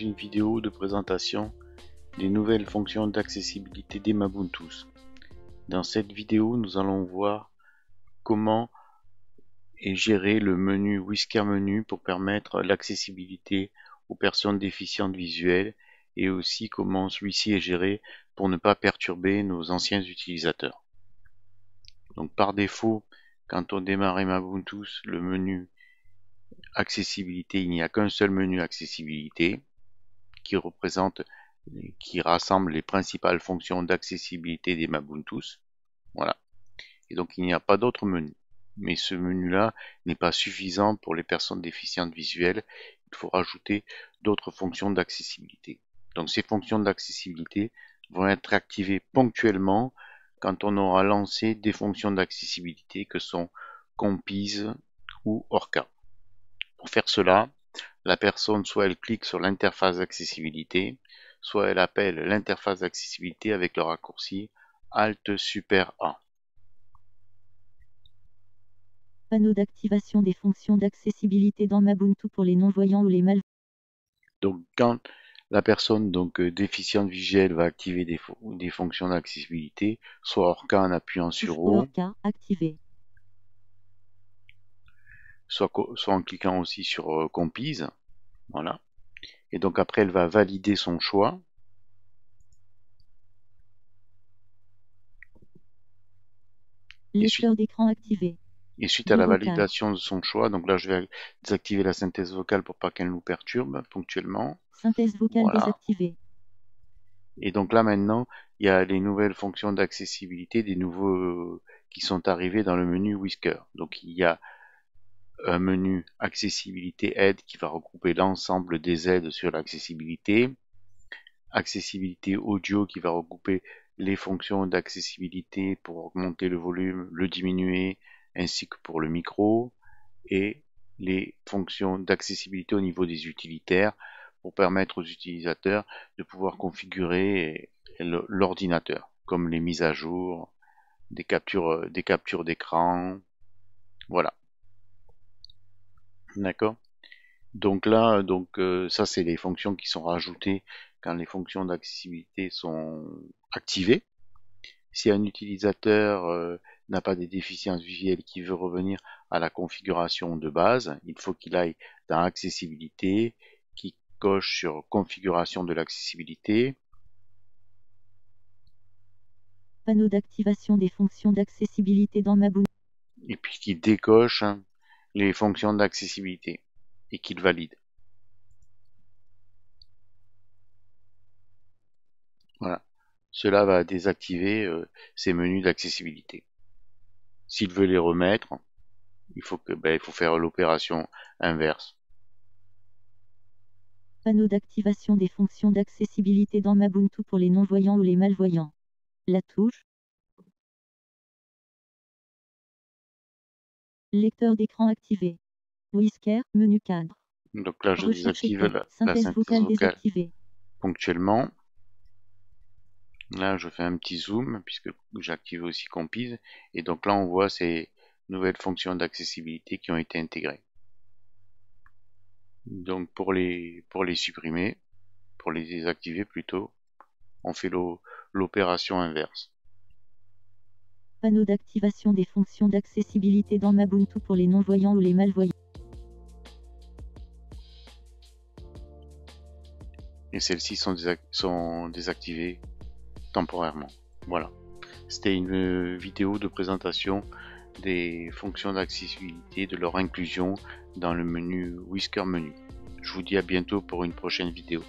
une vidéo de présentation des nouvelles fonctions d'accessibilité d'Emabuntus. Dans cette vidéo, nous allons voir comment est géré le menu Whisker Menu pour permettre l'accessibilité aux personnes déficientes visuelles et aussi comment celui-ci est géré pour ne pas perturber nos anciens utilisateurs. Donc par défaut, quand on démarre Emabuntus, le menu accessibilité, il n'y a qu'un seul menu accessibilité qui euh, qui rassemble les principales fonctions d'accessibilité des Mabuntus Voilà. Et donc il n'y a pas d'autre menu. Mais ce menu-là n'est pas suffisant pour les personnes déficientes visuelles. Il faut rajouter d'autres fonctions d'accessibilité. Donc ces fonctions d'accessibilité vont être activées ponctuellement quand on aura lancé des fonctions d'accessibilité que sont Compise ou Orca. Pour faire cela, la personne soit elle clique sur l'interface d'accessibilité, soit elle appelle l'interface d'accessibilité avec le raccourci Alt Super A. Panneau d'activation des fonctions d'accessibilité dans Mabuntu pour les non-voyants ou les malvoyants. Donc quand la personne donc euh, déficiente visuelle va activer des, fonctions d'accessibilité, soit ORCA en appuyant sur O soit, soit en cliquant aussi sur euh, Compise. Voilà. Et donc après, elle va valider son choix. d'écran activé. Et suite à la validation de son choix, donc là je vais désactiver la synthèse vocale pour pas qu'elle nous perturbe ponctuellement. Synthèse vocale désactivée. Et donc là maintenant, il y a les nouvelles fonctions d'accessibilité, des nouveaux euh, qui sont arrivés dans le menu Whisker. Donc il y a un menu accessibilité aide qui va regrouper l'ensemble des aides sur l'accessibilité, accessibilité audio qui va regrouper les fonctions d'accessibilité pour augmenter le volume, le diminuer, ainsi que pour le micro, et les fonctions d'accessibilité au niveau des utilitaires pour permettre aux utilisateurs de pouvoir configurer l'ordinateur, comme les mises à jour, des captures, des captures d'écran, voilà. D'accord Donc là, donc euh, ça c'est les fonctions qui sont rajoutées quand les fonctions d'accessibilité sont activées. Si un utilisateur euh, n'a pas des déficiences visuelles qui veut revenir à la configuration de base, il faut qu'il aille dans accessibilité, qu'il coche sur configuration de l'accessibilité. Panneau d'activation des fonctions d'accessibilité dans ma Et puis qu'il décoche hein les fonctions d'accessibilité et qu'il valide. Voilà. Cela va désactiver euh, ces menus d'accessibilité. S'il veut les remettre, il faut que ben, il faut faire l'opération inverse. Panneau d'activation des fonctions d'accessibilité dans Mabuntu pour les non-voyants ou les malvoyants. La touche Lecteur d'écran activé. Whisker, menu cadre. Donc là, je désactive la, synthèse ponctuellement. Là, je fais un petit zoom puisque j'active aussi Compise. Et donc là, on voit ces nouvelles fonctions d'accessibilité qui ont été intégrées. Donc pour les, pour les supprimer, pour les désactiver plutôt, on fait l'opération inverse panneau d'activation des fonctions d'accessibilité dans Mabuntu pour les non-voyants ou les malvoyants. Et celles-ci sont, sont désactivées temporairement. Voilà. C'était une vidéo de présentation des fonctions d'accessibilité, de leur inclusion dans le menu Whisker Menu. Je vous dis à bientôt pour une prochaine vidéo.